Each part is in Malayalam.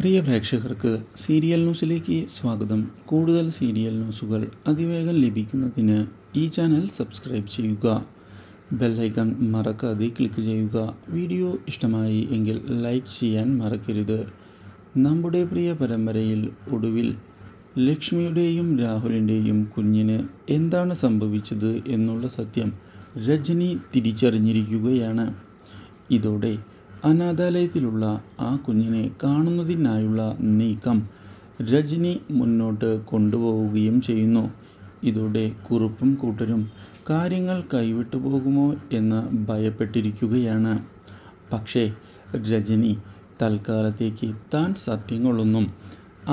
പ്രിയ പ്രേക്ഷകർക്ക് സീരിയൽ ന്യൂസിലേക്ക് സ്വാഗതം കൂടുതൽ സീരിയൽ ന്യൂസുകൾ അതിവേഗം ലഭിക്കുന്നതിന് ഈ ചാനൽ സബ്സ്ക്രൈബ് ചെയ്യുക ബെല്ലൈക്കൺ മറക്കാതെ ക്ലിക്ക് ചെയ്യുക വീഡിയോ ഇഷ്ടമായി എങ്കിൽ ലൈക്ക് ചെയ്യാൻ മറക്കരുത് നമ്മുടെ പ്രിയ പരമ്പരയിൽ ഒടുവിൽ ലക്ഷ്മിയുടെയും രാഹുലിൻ്റെയും കുഞ്ഞിന് എന്താണ് സംഭവിച്ചത് എന്നുള്ള സത്യം രജനി തിരിച്ചറിഞ്ഞിരിക്കുകയാണ് ഇതോടെ അനാഥാലയത്തിലുള്ള ആ കുഞ്ഞിനെ കാണുന്നതിനായുള്ള നീക്കം രജനി മുന്നോട്ട് കൊണ്ടുപോവുകയും ചെയ്യുന്നു ഇതോടെ കുറുപ്പും കൂട്ടരും കാര്യങ്ങൾ കൈവിട്ടു പോകുമോ എന്ന് ഭയപ്പെട്ടിരിക്കുകയാണ് പക്ഷേ രജനി തൽക്കാലത്തേക്ക് താൻ സത്യങ്ങളൊന്നും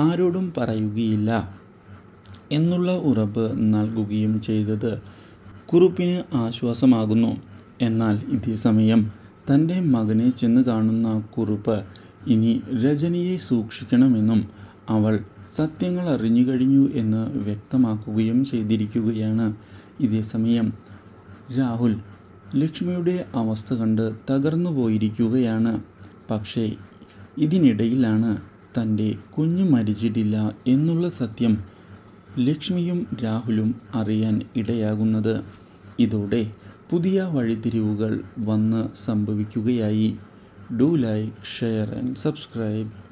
ആരോടും പറയുകയില്ല എന്നുള്ള ഉറപ്പ് നൽകുകയും ചെയ്തത് കുറുപ്പിന് ആശ്വാസമാകുന്നു എന്നാൽ ഇതേ സമയം തൻ്റെ മകനെ ചെന്ന് കാണുന്ന കുറുപ്പ് ഇനി രജനിയെ സൂക്ഷിക്കണമെന്നും അവൾ സത്യങ്ങൾ അറിഞ്ഞു കഴിഞ്ഞു എന്ന് വ്യക്തമാക്കുകയും ചെയ്തിരിക്കുകയാണ് ഇതേ സമയം രാഹുൽ ലക്ഷ്മിയുടെ അവസ്ഥ കണ്ട് തകർന്നു പോയിരിക്കുകയാണ് പക്ഷേ ഇതിനിടയിലാണ് തൻ്റെ കുഞ്ഞു മരിച്ചിട്ടില്ല എന്നുള്ള സത്യം ലക്ഷ്മിയും രാഹുലും അറിയാൻ ഇടയാകുന്നത് ഇതോടെ പുതിയ വഴിത്തിരിവുകൾ വന്ന് സംഭവിക്കുകയായി do like share and subscribe